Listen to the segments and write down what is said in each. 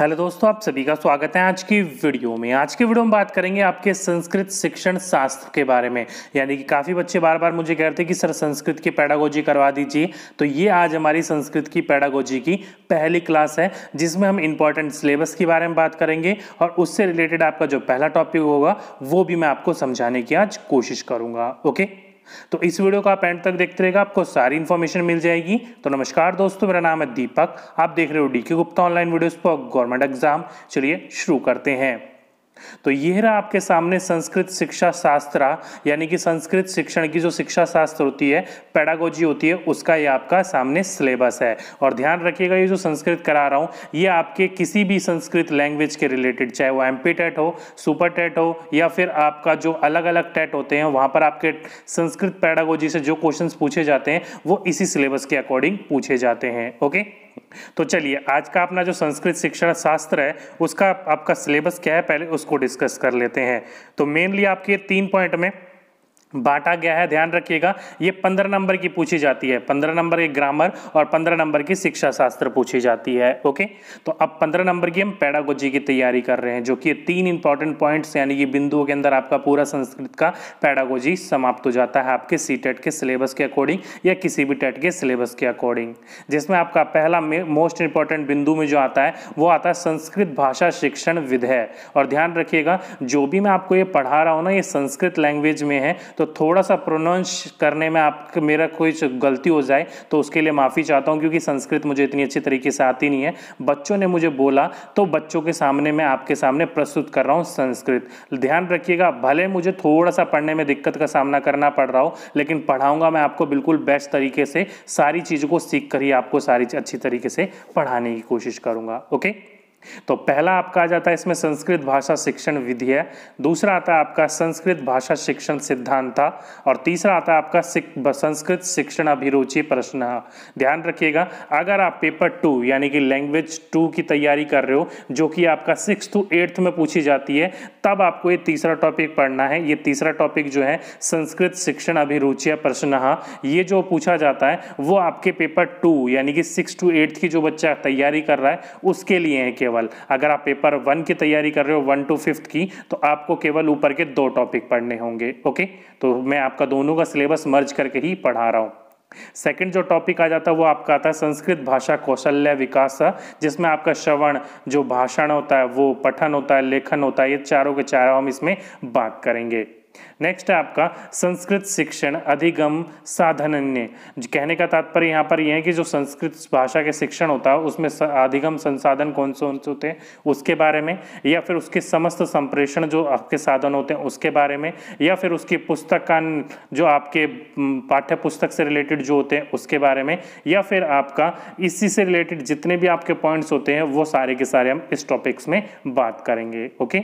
Hello दोस्तों आप सभी का स्वागत है आज की वीडियो में आज की वीडियो में बात करेंगे आपके संस्कृत शिक्षण शास्त्र के बारे में यानी कि काफ़ी बच्चे बार बार मुझे कह रहे थे कि सर संस्कृत की पैडागोजी करवा दीजिए तो ये आज हमारी संस्कृत की पैडागोजी की पहली क्लास है जिसमें हम इंपॉर्टेंट सिलेबस के बारे में बात करेंगे और उससे रिलेटेड आपका जो पहला टॉपिक होगा वो भी मैं आपको समझाने की आज कोशिश करूँगा ओके तो इस वीडियो को आप एंड तक देखते रहेगा आपको सारी इन्फॉर्मेशन मिल जाएगी तो नमस्कार दोस्तों मेरा नाम है दीपक आप देख रहे हो डी गुप्ता ऑनलाइन वीडियोस पर गवर्नमेंट एग्जाम चलिए शुरू करते हैं तो यह रहा आपके सामने संस्कृत शिक्षा शास्त्र यानी कि संस्कृत शिक्षण की जो शिक्षा शास्त्र होती है पेडागोजी होती है उसका ये आपका सामने सिलेबस है और ध्यान रखिएगा ये जो संस्कृत करा रहा हूँ ये आपके किसी भी संस्कृत लैंग्वेज के रिलेटेड चाहे वो एमपी टेट हो सुपर टेट हो या फिर आपका जो अलग अलग टेट होते हैं वहाँ पर आपके संस्कृत पेडागोजी से जो क्वेश्चन पूछे जाते हैं वो इसी सिलेबस के अकॉर्डिंग पूछे जाते हैं ओके तो चलिए आज का अपना जो संस्कृत शिक्षा शास्त्र है उसका आपका सिलेबस क्या है पहले उसको डिस्कस कर लेते हैं तो मेनली आपके तीन पॉइंट में बांटा गया है ध्यान रखिएगा ये पंद्रह नंबर की पूछी जाती है पंद्रह नंबर की ग्रामर और पंद्रह नंबर की शिक्षा शास्त्र पूछी जाती है ओके तो अब पंद्रह नंबर की हम पैडागोजी की तैयारी कर रहे हैं जो कि तीन इंपॉर्टेंट पॉइंट्स यानी कि बिंदुओं के अंदर आपका पूरा संस्कृत का पैडागोजी समाप्त हो जाता है आपके सी टेट e के सिलेबस के अकॉर्डिंग या किसी भी टेट e के सिलेबस के अकॉर्डिंग जिसमें आपका पहला मोस्ट इंपॉर्टेंट बिंदु में जो आता है वो आता है संस्कृत भाषा शिक्षण विधेय और ध्यान रखिएगा जो भी मैं आपको ये पढ़ा रहा हूँ ना ये संस्कृत लैंग्वेज में है तो थोड़ा सा प्रोनाउंस करने में आप मेरा कोई गलती हो जाए तो उसके लिए माफ़ी चाहता हूँ क्योंकि संस्कृत मुझे इतनी अच्छी तरीके से आती नहीं है बच्चों ने मुझे बोला तो बच्चों के सामने मैं आपके सामने प्रस्तुत कर रहा हूँ संस्कृत ध्यान रखिएगा भले मुझे थोड़ा सा पढ़ने में दिक्कत का सामना करना पड़ रहा हो लेकिन पढ़ाऊँगा मैं आपको बिल्कुल बेस्ट तरीके से सारी चीज़ों को सीख कर ही आपको सारी अच्छी तरीके से पढ़ाने की कोशिश करूँगा ओके तो पहला आपका आ जाता है इसमें संस्कृत भाषा शिक्षण विधि है दूसरा आता है आपका संस्कृत भाषा शिक्षण सिद्धांत था और तीसरा आता है आपका संस्कृत शिक्षण अभिरुचि प्रश्न ध्यान रखिएगा अगर आप पेपर टू यानी कि लैंग्वेज टू की तैयारी कर रहे हो जो कि आपका सिक्स टू एट्थ में पूछी जाती है तब आपको ये तीसरा टॉपिक पढ़ना है ये तीसरा टॉपिक जो है संस्कृत शिक्षण अभिरुचि प्रश्न ये जो पूछा जाता है वो आपके पेपर टू यानी कि सिक्स टू एट्थ की जो बच्चा तैयारी कर रहा है उसके लिए है क्या केवल अगर आप पेपर वन की तैयारी कर रहे हो वन टू फिफ्थ की तो आपको केवल ऊपर के दो टॉपिक पढ़ने होंगे ओके तो मैं आपका दोनों का सिलेबस मर्ज करके ही पढ़ा रहा हूँ सेकेंड जो टॉपिक आ जाता है वो आपका आता है संस्कृत भाषा कौशल्य विकास जिसमें आपका श्रवण जो भाषण होता है वो पठन होता है लेखन होता है ये चारों के चारों हम इसमें बात करेंगे नेक्स्ट है आपका संस्कृत शिक्षण अधिगम साधनन्य कहने का तात्पर्य यहाँ पर यह है कि जो संस्कृत भाषा के शिक्षण होता है उसमें अधिगम संसाधन कौन से कौन से होते हैं उसके बारे में या फिर उसके समस्त संप्रेषण जो आपके साधन होते हैं उसके बारे में या फिर उसकी पुस्तक का जो आपके पाठ्य पुस्तक से रिलेटेड जो होते हैं उसके बारे में या फिर आपका इसी से रिलेटेड जितने भी आपके पॉइंट्स होते हैं वो सारे के सारे हम इस टॉपिक्स में बात करेंगे ओके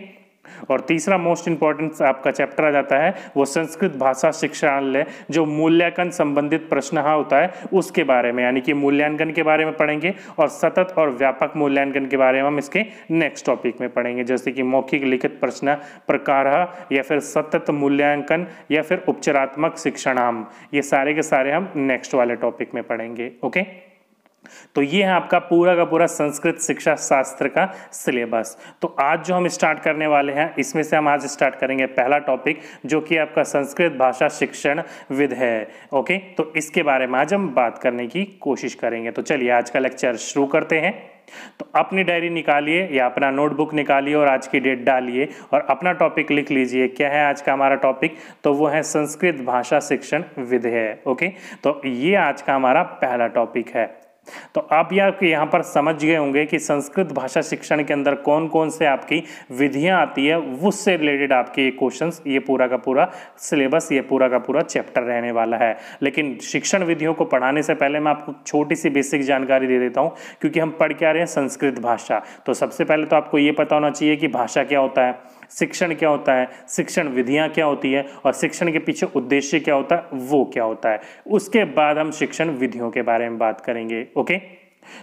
और तीसरा मोस्ट इंपॉर्टेंट आपका चैप्टर आ जाता है वो संस्कृत भाषा शिक्षालय जो मूल्यांकन संबंधित प्रश्न हाँ होता है उसके बारे में यानी कि मूल्यांकन के बारे में पढ़ेंगे और सतत और व्यापक मूल्यांकन के बारे में हम इसके नेक्स्ट टॉपिक में पढ़ेंगे जैसे कि मौखिक लिखित प्रश्न प्रकार हाँ, या फिर सतत मूल्यांकन या फिर उपचारात्मक शिक्षण ये सारे के सारे हम नेक्स्ट वाले टॉपिक में पढ़ेंगे ओके okay? तो ये है आपका पूरा का पूरा संस्कृत शिक्षा शास्त्र का सिलेबस तो आज जो हम स्टार्ट करने वाले हैं इसमें से हम आज स्टार्ट करेंगे पहला टॉपिक जो कि आपका संस्कृत भाषा शिक्षण विद है ओके तो इसके बारे में आज हम बात करने की कोशिश करेंगे तो चलिए आज का लेक्चर शुरू करते हैं तो अपनी डायरी निकालिए या अपना नोटबुक निकालिए और आज की डेट डालिए और अपना टॉपिक लिख लीजिए क्या है आज का हमारा टॉपिक तो वो है संस्कृत भाषा शिक्षण विधेयक ओके तो ये आज का हमारा पहला टॉपिक है तो आप या यहाँ पर समझ गए होंगे कि संस्कृत भाषा शिक्षण के अंदर कौन कौन से आपकी विधियाँ आती है उससे रिलेटेड आपके ये क्वेश्चन ये पूरा का पूरा सिलेबस ये पूरा का पूरा चैप्टर रहने वाला है लेकिन शिक्षण विधियों को पढ़ाने से पहले मैं आपको छोटी सी बेसिक जानकारी दे देता हूँ क्योंकि हम पढ़ के आ रहे हैं संस्कृत भाषा तो सबसे पहले तो आपको ये पता होना चाहिए कि भाषा क्या होता है शिक्षण क्या होता है शिक्षण विधियां क्या होती है और शिक्षण के पीछे उद्देश्य क्या होता है वो क्या होता है उसके बाद हम शिक्षण विधियों के बारे में बात करेंगे ओके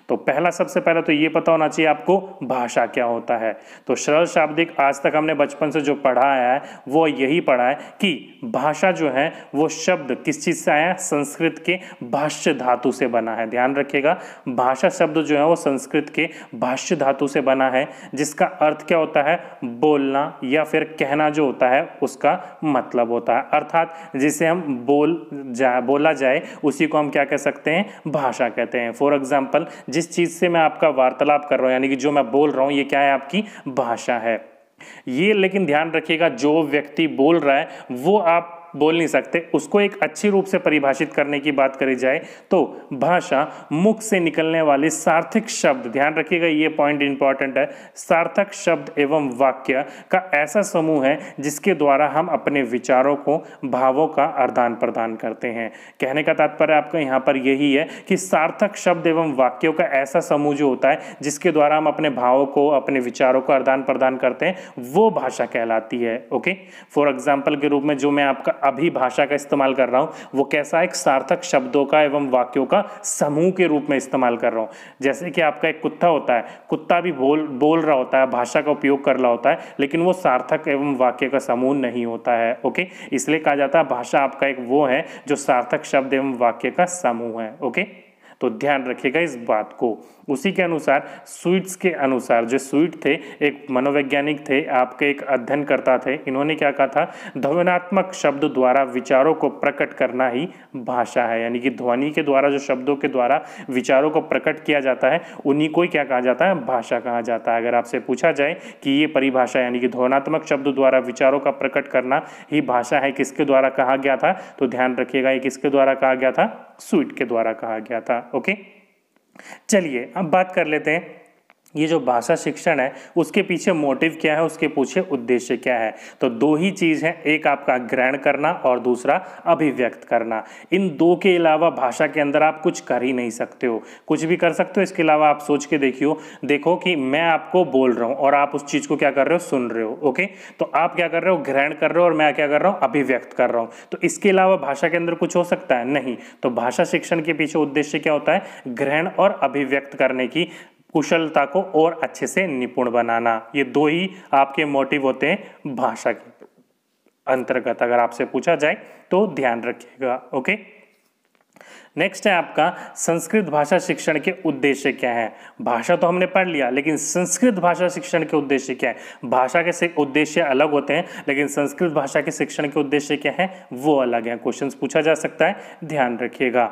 तो पहला सबसे पहला तो ये पता होना चाहिए आपको भाषा क्या होता है तो सरल शाब्दिक आज तक हमने बचपन से जो पढ़ा है वो यही पढ़ा है कि भाषा जो है वो शब्द किस चीज़ से आया संस्कृत के भाष्य धातु से बना है ध्यान रखिएगा भाषा शब्द जो है वो संस्कृत के भाष्य धातु से बना है जिसका अर्थ क्या होता है बोलना या फिर कहना जो होता है उसका मतलब होता है अर्थात जिसे हम बोल जा बोला जाए उसी को हम क्या कह सकते हैं भाषा कहते हैं फॉर एग्जाम्पल जिस चीज़ से मैं आपका वार्तालाप कर रहा हूं यानी कि जो मैं बोल रहा हूं ये क्या है आपकी भाषा है ये लेकिन ध्यान रखिएगा जो व्यक्ति बोल रहा है वो आप बोल नहीं सकते उसको एक अच्छे रूप से परिभाषित करने की बात करी जाए तो भाषा मुख से निकलने वाले सार्थक शब्द ध्यान रखिएगा ये पॉइंट इंपॉर्टेंट है सार्थक शब्द एवं वाक्य का ऐसा समूह है जिसके द्वारा हम अपने विचारों को भावों का आदान प्रदान करते हैं कहने का तात्पर्य आपका यहाँ पर यही है कि सार्थक शब्द एवं वाक्यों का ऐसा समूह जो होता है जिसके द्वारा हम अपने भावों को अपने विचारों को आदान प्रदान करते हैं वो भाषा कहलाती है ओके फॉर एग्जाम्पल के रूप में जो मैं आपका अभी भाषा का इस्तेमाल कर रहा हूँ वो कैसा एक सार्थक शब्दों का एवं वाक्यों का समूह के रूप में इस्तेमाल कर रहा हूँ जैसे कि आपका एक कुत्ता होता है कुत्ता भी बोल बोल रहा होता है भाषा का उपयोग कर रहा होता है लेकिन वो सार्थक एवं वाक्य का समूह नहीं होता है ओके इसलिए कहा जाता है भाषा आपका एक वो है जो सार्थक शब्द एवं वाक्य का समूह है ओके तो ध्यान रखिएगा इस बात को उसी के अनुसार स्वीट्स के अनुसार जो स्वीट थे एक मनोवैज्ञानिक थे आपके एक अध्ययनकर्ता थे इन्होंने क्या कहा था ध्वनात्मक शब्द द्वारा विचारों को प्रकट करना ही भाषा है यानी कि ध्वनि के द्वारा जो शब्दों के द्वारा विचारों को प्रकट किया जाता है उन्हीं को ही क्या कहा जाता है भाषा कहा जाता है अगर आपसे पूछा जाए कि ये परिभाषा यानी कि ध्वनात्मक शब्द द्वारा विचारों का प्रकट करना ही भाषा है किसके द्वारा कहा गया था तो ध्यान रखिएगा ये किसके द्वारा कहा गया था स्वीट के द्वारा कहा गया था ओके चलिए अब बात कर लेते हैं ये जो भाषा शिक्षण है उसके पीछे मोटिव क्या है उसके पीछे उद्देश्य क्या है तो दो ही चीज़ है एक आपका ग्रहण करना और दूसरा अभिव्यक्त करना इन दो के अलावा भाषा के अंदर आप कुछ कर ही नहीं सकते हो कुछ भी कर सकते हो इसके अलावा आप सोच के देखियो देखो कि मैं आपको बोल रहा हूँ और आप उस चीज़ को क्या कर रहे हो सुन रहे हो ओके तो आप क्या कर रहे हो ग्रहण कर रहे हो और मैं क्या कर रहा हूँ अभिव्यक्त कर रहा हूँ तो इसके अलावा भाषा के अंदर कुछ हो सकता है नहीं तो भाषा शिक्षण के पीछे उद्देश्य क्या होता है ग्रहण और अभिव्यक्त करने की कुशलता को और अच्छे से निपुण बनाना ये दो ही आपके मोटिव होते हैं भाषा के अंतर्गत अगर आपसे पूछा जाए तो ध्यान रखिएगा ओके नेक्स्ट है आपका संस्कृत भाषा शिक्षण के उद्देश्य क्या है भाषा तो हमने पढ़ लिया लेकिन संस्कृत भाषा शिक्षण के उद्देश्य क्या है भाषा के उद्देश्य अलग होते हैं लेकिन संस्कृत भाषा के शिक्षण के उद्देश्य क्या है वो अलग है क्वेश्चन पूछा जा सकता है ध्यान रखिएगा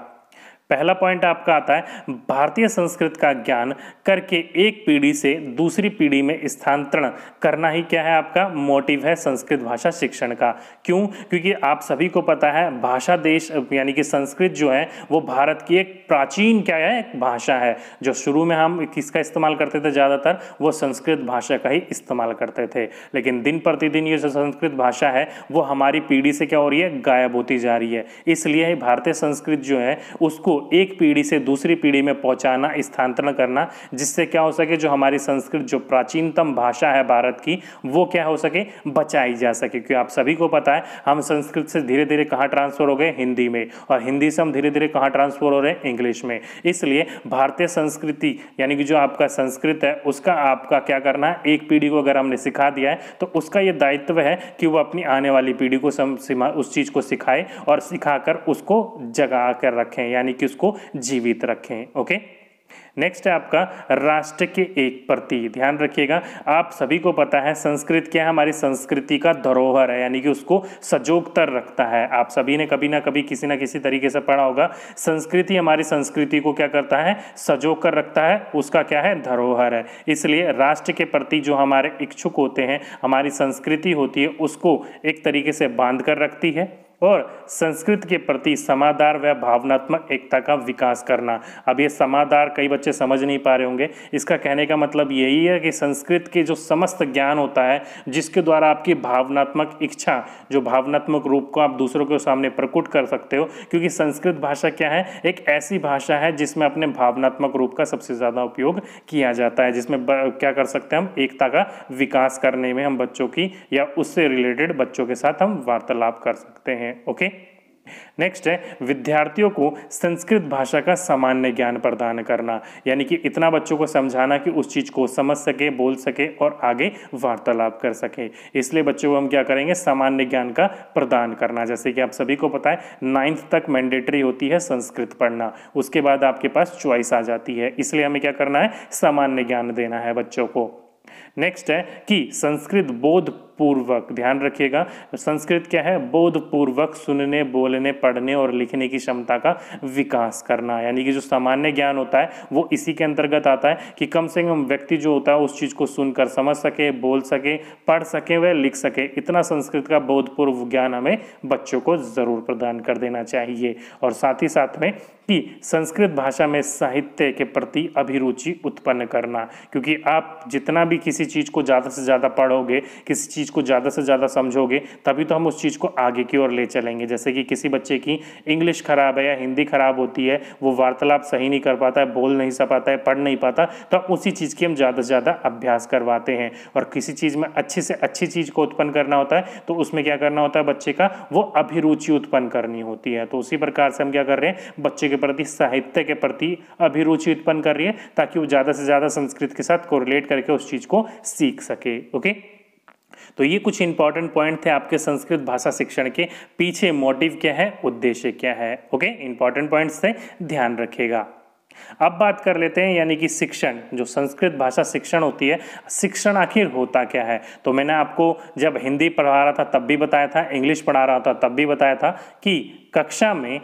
पहला पॉइंट आपका आता है भारतीय संस्कृत का ज्ञान करके एक पीढ़ी से दूसरी पीढ़ी में स्थानांतरण करना ही क्या है आपका मोटिव है संस्कृत भाषा शिक्षण का क्यों क्योंकि आप सभी को पता है भाषा देश यानी कि संस्कृत जो है वो भारत की एक प्राचीन क्या है एक भाषा है जो शुरू में हम किसका इस्तेमाल करते थे ज़्यादातर वो संस्कृत भाषा का ही इस्तेमाल करते थे लेकिन दिन प्रतिदिन ये जो संस्कृत भाषा है वो हमारी पीढ़ी से क्या हो रही है गायब होती जा रही है इसलिए भारतीय संस्कृत जो है उसको एक पीढ़ी से दूसरी पीढ़ी में पहुंचाना स्थानांतरण करना जिससे क्या हो सके जो हमारी संस्कृत जो प्राचीनतम भाषा है भारत की वो क्या हो सके बचाई जा सके क्योंकि आप सभी को पता है हम संस्कृत से धीरे धीरे कहाँ ट्रांसफर हो गए हिंदी में और हिंदी से हम धीरे धीरे कहाँ ट्रांसफर हो रहे हैं इंग्लिश में इसलिए भारतीय संस्कृति यानी कि जो आपका संस्कृत है उसका आपका क्या करना है एक पीढ़ी को अगर हमने सिखा दिया है तो उसका यह दायित्व है कि वो अपनी आने वाली पीढ़ी को उस चीज़ को सिखाए और सिखाकर उसको जगा कर रखें यानी कि इसको जीवित रखें ओके नेक्स्ट है आपका राष्ट्र के एक प्रति ध्यान रखिएगा आप सभी को पता है संस्कृत क्या है हमारी संस्कृति का धरोहर है यानी कि उसको सजोग रखता है आप सभी ने कभी ना कभी किसी ना किसी तरीके से पढ़ा होगा संस्कृति हमारी संस्कृति को क्या करता है सजोग कर रखता है उसका क्या है धरोहर है इसलिए राष्ट्र के प्रति जो हमारे इच्छुक होते हैं हमारी संस्कृति होती है उसको एक तरीके से बांध कर रखती है और संस्कृत के प्रति समादार व भावनात्मक एकता का विकास करना अब ये समादार कई बच्चे समझ नहीं पा रहे होंगे इसका कहने का मतलब यही है कि संस्कृत के जो समस्त ज्ञान होता है जिसके द्वारा आपकी भावनात्मक इच्छा जो भावनात्मक रूप को आप दूसरों के सामने प्रकुट कर सकते हो क्योंकि संस्कृत भाषा क्या है एक ऐसी भाषा है जिसमें अपने भावनात्मक रूप का सबसे ज़्यादा उपयोग किया जाता है जिसमें क्या कर सकते हैं हम एकता का विकास करने में हम बच्चों की या उससे रिलेटेड बच्चों के साथ हम वार्तालाप कर सकते हैं हैं ओके नेक्स्ट है विद्यार्थियों को संस्कृत भाषा का सामान्य ज्ञान प्रदान करना यानी कि इतना बच्चों को समझाना कि उस चीज़ को समझ सके बोल सके और आगे वार्तालाप कर सके इसलिए बच्चों को हम क्या करेंगे सामान्य ज्ञान का प्रदान करना जैसे कि आप सभी को पता है नाइन्थ तक मैंडेटरी होती है संस्कृत पढ़ना उसके बाद आपके पास च्वाइस आ जाती है इसलिए हमें क्या करना है सामान्य ज्ञान देना है बच्चों को नेक्स्ट है कि संस्कृत बोध पूर्वक ध्यान रखिएगा संस्कृत क्या है बोधपूर्वक सुनने बोलने पढ़ने और लिखने की क्षमता का विकास करना यानी कि जो सामान्य ज्ञान होता है वो इसी के अंतर्गत आता है कि कम से कम व्यक्ति जो होता है उस चीज़ को सुनकर समझ सके बोल सके पढ़ सके वह लिख सके इतना संस्कृत का बोधपूर्व ज्ञान हमें बच्चों को ज़रूर प्रदान कर देना चाहिए और साथ ही साथ में कि संस्कृत भाषा में साहित्य के प्रति अभिरुचि उत्पन्न करना क्योंकि आप जितना भी किसी चीज़ को ज़्यादा से ज़्यादा पढ़ोगे किसी चीज़ को ज़्यादा से ज़्यादा समझोगे तभी तो हम उस चीज़ को आगे की ओर ले चलेंगे जैसे कि किसी बच्चे की इंग्लिश ख़राब है या हिंदी ख़राब होती है वो वार्तालाप सही नहीं कर पाता है बोल नहीं पाता है पढ़ नहीं पाता तो उसी चीज़ की हम ज़्यादा से ज़्यादा अभ्यास करवाते हैं और किसी चीज़ में अच्छी से अच्छी चीज़ को उत्पन्न करना होता है तो उसमें क्या करना होता है बच्चे का वो अभिरुचि उत्पन्न करनी होती है तो उसी प्रकार से हम क्या कर रहे हैं बच्चे के प्रति साहित्य के प्रति अभिरुचि उत्पन्न कर रही है ताकि वो ज़्यादा से ज़्यादा संस्कृत के साथ कोरिलेट करके उस चीज़ को सीख सके ओके तो ये कुछ इंपॉर्टेंट पॉइंट थे आपके संस्कृत भाषा शिक्षण के पीछे मोटिव क्या है उद्देश्य क्या है ओके इंपॉर्टेंट पॉइंट्स थे ध्यान रखेगा अब बात कर लेते हैं यानी कि शिक्षण जो संस्कृत भाषा शिक्षण होती है शिक्षण आखिर होता क्या है तो मैंने आपको जब हिंदी पढ़ा रहा था तब भी बताया था इंग्लिश पढ़ा रहा था तब भी बताया था कि कक्षा में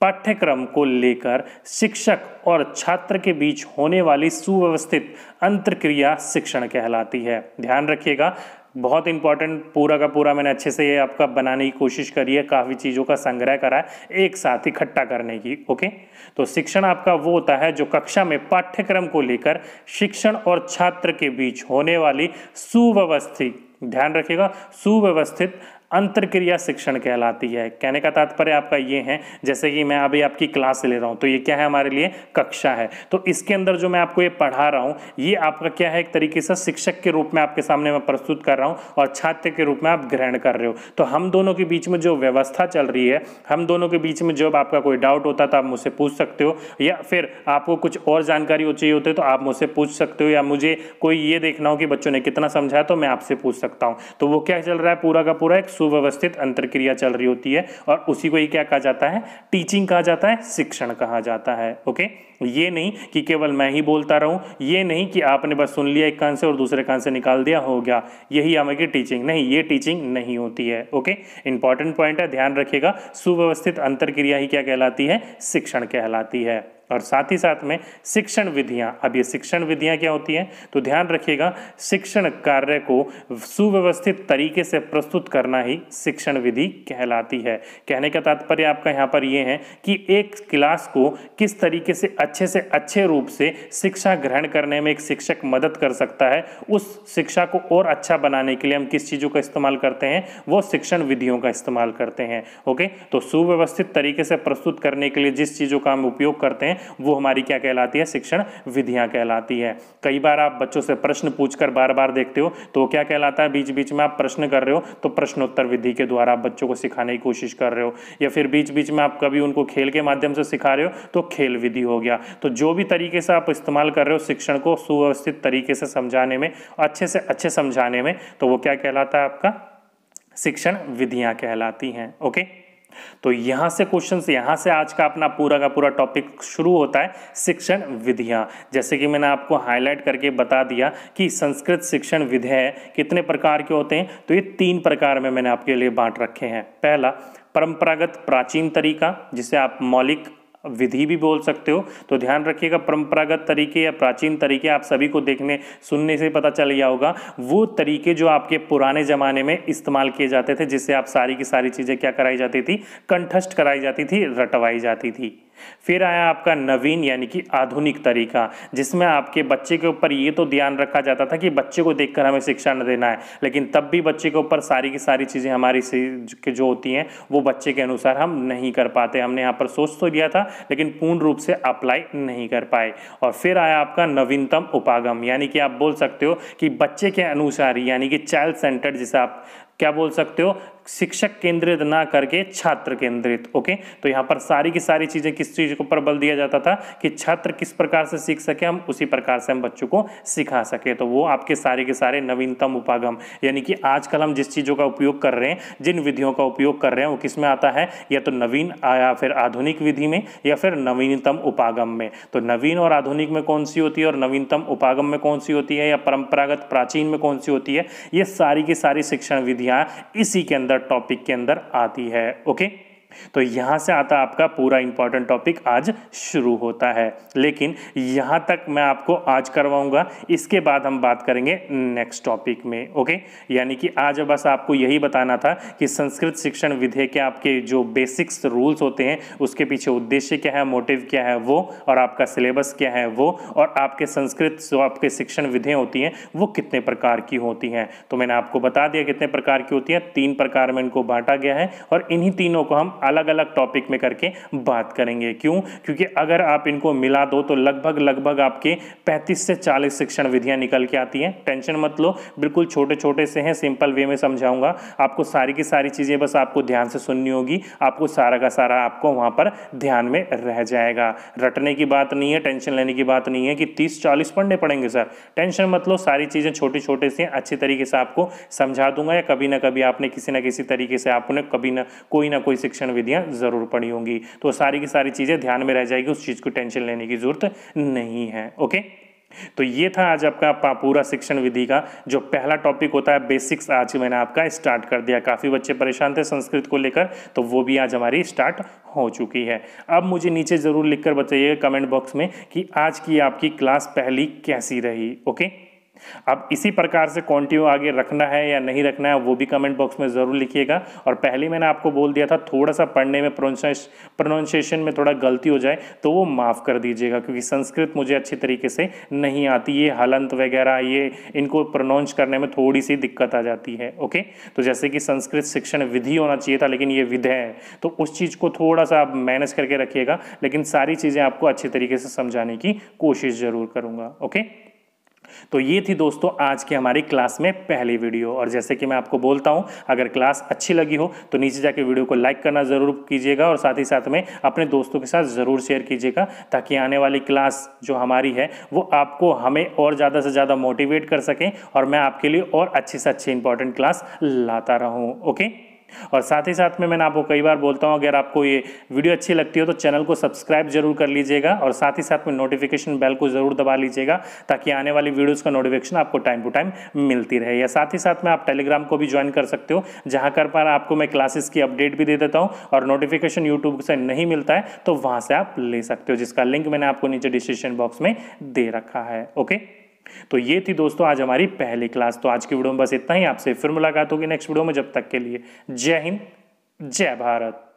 पाठ्यक्रम को लेकर शिक्षक और छात्र के बीच होने वाली सुव्यवस्थित अंतर्क्रिया शिक्षण कहलाती है ध्यान रखिएगा बहुत इंपॉर्टेंट पूरा का पूरा मैंने अच्छे से ये आपका बनाने की कोशिश करी है काफ़ी चीज़ों का संग्रह करा है एक साथ इकट्ठा करने की ओके तो शिक्षण आपका वो होता है जो कक्षा में पाठ्यक्रम को लेकर शिक्षण और छात्र के बीच होने वाली सुव्यवस्थित ध्यान रखिएगा सुव्यवस्थित अंतरक्रिया शिक्षण कहलाती है कहने का तात्पर्य आपका ये है जैसे कि मैं अभी आपकी क्लास ले रहा हूँ तो ये क्या है हमारे लिए कक्षा है तो इसके अंदर जो मैं आपको ये पढ़ा रहा हूँ ये आपका क्या है एक तरीके से शिक्षक के रूप में आपके सामने मैं प्रस्तुत कर रहा हूँ और छात्र के रूप में आप ग्रहण कर रहे हो तो हम दोनों के बीच में जो व्यवस्था चल रही है हम दोनों के बीच में जब आपका कोई डाउट होता है तो आप मुझसे पूछ सकते हो या फिर आपको कुछ और जानकारी हो चाहिए होती है तो आप मुझसे पूछ सकते हो या मुझे कोई ये देखना हो कि बच्चों ने कितना समझाया तो मैं आपसे पूछ सकता हूँ तो वो क्या चल रहा है पूरा का पूरा एक सुव्यवस्थित अंतरक्रिया चल रही होती है और उसी को ही क्या कहा जाता है टीचिंग कहा जाता है शिक्षण कहा जाता है ओके ये नहीं कि केवल मैं ही बोलता रहूं ये नहीं कि आपने बस सुन लिया एक कान से और दूसरे कान से निकाल दिया हो गया यही आमे की टीचिंग नहीं ये टीचिंग नहीं होती है ओके इंपॉर्टेंट पॉइंट है ध्यान रखिएगा सुव्यवस्थित अंतर क्रिया ही क्या कहलाती है शिक्षण कहलाती है और साथ ही साथ में शिक्षण विधियां अब ये शिक्षण विधियां क्या होती हैं तो ध्यान रखिएगा शिक्षण कार्य को सुव्यवस्थित तरीके से प्रस्तुत करना ही शिक्षण विधि कहलाती है कहने का तात्पर्य आपका यहाँ पर ये है कि एक क्लास को किस तरीके से अच्छा अच्छे से अच्छे रूप से शिक्षा ग्रहण करने में एक शिक्षक मदद कर सकता है उस शिक्षा को और अच्छा बनाने के लिए हम किस चीज़ों का इस्तेमाल करते हैं वो शिक्षण विधियों का इस्तेमाल करते हैं ओके तो सुव्यवस्थित तरीके से प्रस्तुत करने के लिए जिस चीज़ों का हम उपयोग करते हैं वो हमारी क्या कहलाती है शिक्षण विधियाँ कहलाती है कई बार आप बच्चों से प्रश्न पूछकर बार बार देखते हो तो क्या कहलाता है बीच बीच में आप प्रश्न कर रहे हो तो प्रश्नोत्तर विधि के द्वारा आप बच्चों को सिखाने की कोशिश कर रहे हो या फिर बीच बीच में आप कभी उनको खेल के माध्यम से सिखा रहे हो तो खेल विधि हो गया तो जो भी तरीके से आप इस्तेमाल कर रहे हो शिक्षण को सुव्यवस्थित तरीके से समझाने में अच्छे से अच्छे समझाने में तो वो क्या कहलाता है आपका शिक्षण विधियां कहलाती हैं ओके तो यहां से क्वेश्चन यहां से आज का अपना पूरा का पूरा टॉपिक शुरू होता है शिक्षण विधियां जैसे कि मैंने आपको हाईलाइट करके बता दिया कि संस्कृत शिक्षण विधेय कितने प्रकार के होते हैं तो ये तीन प्रकार में मैंने आपके लिए बांट रखे हैं पहला परंपरागत प्राचीन तरीका जिसे आप मौलिक विधि भी बोल सकते हो तो ध्यान रखिएगा परंपरागत तरीके या प्राचीन तरीके आप सभी को देखने सुनने से पता चल गया होगा वो तरीके जो आपके पुराने ज़माने में इस्तेमाल किए जाते थे जिससे आप सारी की सारी चीज़ें क्या कराई जाती थी कंठस्ट कराई जाती थी रटवाई जाती थी फिर आया आपका नवीन यानी कि आधुनिक तरीका जिसमें आपके बच्चे के ऊपर ये तो ध्यान रखा जाता था कि बच्चे को देखकर हमें शिक्षा न देना है लेकिन तब भी बच्चे के ऊपर सारी की सारी चीज़ें हमारी के जो होती हैं वो बच्चे के अनुसार हम नहीं कर पाते हमने यहाँ पर सोच तो लिया था लेकिन पूर्ण रूप से अप्लाई नहीं कर पाए और फिर आया आपका नवीनतम उपागम यानी कि आप बोल सकते हो कि बच्चे के अनुसार यानी कि चाइल्ड सेंटर जिसे आप क्या बोल सकते हो शिक्षक केंद्रित ना करके छात्र केंद्रित ओके तो यहाँ पर सारी की सारी चीज़ें किस चीज़ को ऊपर बल दिया जाता था कि छात्र किस प्रकार से सीख सके हम उसी प्रकार से हम बच्चों को सिखा सके तो वो आपके सारे के सारे नवीनतम उपागम यानी कि आजकल हम जिस चीज़ों का उपयोग कर रहे हैं जिन विधियों का उपयोग कर रहे हैं वो किस में आता है या तो नवीन या फिर आधुनिक विधि में या फिर नवीनतम उपागम में तो नवीन और आधुनिक में कौन सी होती है और नवीनतम उपागम में कौन सी होती है या परंपरागत प्राचीन में कौन सी होती है ये सारी की सारी शिक्षण विधियाँ यहाँ इसी के अंदर टॉपिक के अंदर आती है ओके तो यहाँ से आता आपका पूरा इंपॉर्टेंट टॉपिक आज शुरू होता है लेकिन यहाँ तक मैं आपको आज करवाऊंगा इसके बाद हम बात करेंगे नेक्स्ट टॉपिक में ओके यानी कि आज बस आपको यही बताना था कि संस्कृत शिक्षण विधेयक के आपके जो बेसिक्स रूल्स होते हैं उसके पीछे उद्देश्य क्या है मोटिव क्या है वो और आपका सिलेबस क्या है वो और आपके संस्कृत जो आपके शिक्षण विधेय होती हैं वो कितने प्रकार की होती हैं तो मैंने आपको बता दिया कितने प्रकार की होती हैं तीन प्रकार में इनको बांटा गया है और इन्हीं तीनों को हम अलग अलग टॉपिक में करके बात करेंगे क्यों क्योंकि अगर आप इनको मिला दो तो लगभग लगभग आपके 35 से 40 शिक्षण विधियां निकल के आती हैं टेंशन मत लो बिल्कुल छोटे छोटे से हैं सिंपल वे में समझाऊंगा आपको सारी की सारी चीज़ें बस आपको ध्यान से सुननी होगी आपको सारा का सारा आपको वहाँ पर ध्यान में रह जाएगा रटने की बात नहीं है टेंशन लेने की बात नहीं है कि तीस चालीस पढ़ने पड़ेंगे सर टेंशन मत लो सारी चीज़ें छोटी छोटे से अच्छे तरीके से आपको समझा दूंगा या कभी ना कभी आपने किसी ना किसी तरीके से आपने कभी ना कोई ना कोई शिक्षण परीक्षण विधियाँ ज़रूर पड़ी होंगी तो सारी की सारी चीज़ें ध्यान में रह जाएगी उस चीज़ को टेंशन लेने की ज़रूरत नहीं है ओके तो ये था आज आपका पूरा शिक्षण विधि का जो पहला टॉपिक होता है बेसिक्स आज मैंने आपका स्टार्ट कर दिया काफ़ी बच्चे परेशान थे संस्कृत को लेकर तो वो भी आज हमारी स्टार्ट हो चुकी है अब मुझे नीचे ज़रूर लिखकर बताइएगा कमेंट बॉक्स में कि आज की आपकी क्लास पहली कैसी रही ओके अब इसी प्रकार से क्वान्टिटी आगे रखना है या नहीं रखना है वो भी कमेंट बॉक्स में ज़रूर लिखिएगा और पहले मैंने आपको बोल दिया था थोड़ा सा पढ़ने में प्रोनाउंसिएशन में थोड़ा गलती हो जाए तो वो माफ़ कर दीजिएगा क्योंकि संस्कृत मुझे अच्छी तरीके से नहीं आती ये हलंत वगैरह ये इनको प्रोनाउंस करने में थोड़ी सी दिक्कत आ जाती है ओके तो जैसे कि संस्कृत शिक्षण विधि होना चाहिए था लेकिन ये विधय है तो उस चीज़ को थोड़ा सा आप मैनेज करके रखिएगा लेकिन सारी चीज़ें आपको अच्छे तरीके से समझाने की कोशिश ज़रूर करूँगा ओके तो ये थी दोस्तों आज की हमारी क्लास में पहली वीडियो और जैसे कि मैं आपको बोलता हूँ अगर क्लास अच्छी लगी हो तो नीचे जाके वीडियो को लाइक करना ज़रूर कीजिएगा और साथ ही साथ में अपने दोस्तों के साथ ज़रूर शेयर कीजिएगा ताकि आने वाली क्लास जो हमारी है वो आपको हमें और ज़्यादा से ज़्यादा मोटिवेट कर सकें और मैं आपके लिए और अच्छे से अच्छी इंपॉर्टेंट क्लास लाता रहूँ ओके और साथ ही साथ में मैंने आपको कई बार बोलता हूँ अगर आपको ये वीडियो अच्छी लगती हो तो चैनल को सब्सक्राइब जरूर कर लीजिएगा और साथ ही साथ में नोटिफिकेशन बेल को जरूर दबा लीजिएगा ताकि आने वाली वीडियोज़ का नोटिफिकेशन आपको टाइम टू टाइम मिलती रहे या साथ ही साथ में आप टेलीग्राम को भी ज्वाइन कर सकते हो जहाँ कर पर आपको मैं क्लासेस की अपडेट भी दे देता हूँ और नोटिफिकेशन यूट्यूब से नहीं मिलता है तो वहाँ से आप ले सकते हो जिसका लिंक मैंने आपको नीचे डिस्क्रिप्शन बॉक्स में दे रखा है ओके तो ये थी दोस्तों आज हमारी पहली क्लास तो आज की वीडियो में बस इतना ही आपसे फिर मुलाकात होगी नेक्स्ट वीडियो में जब तक के लिए जय हिंद जय भारत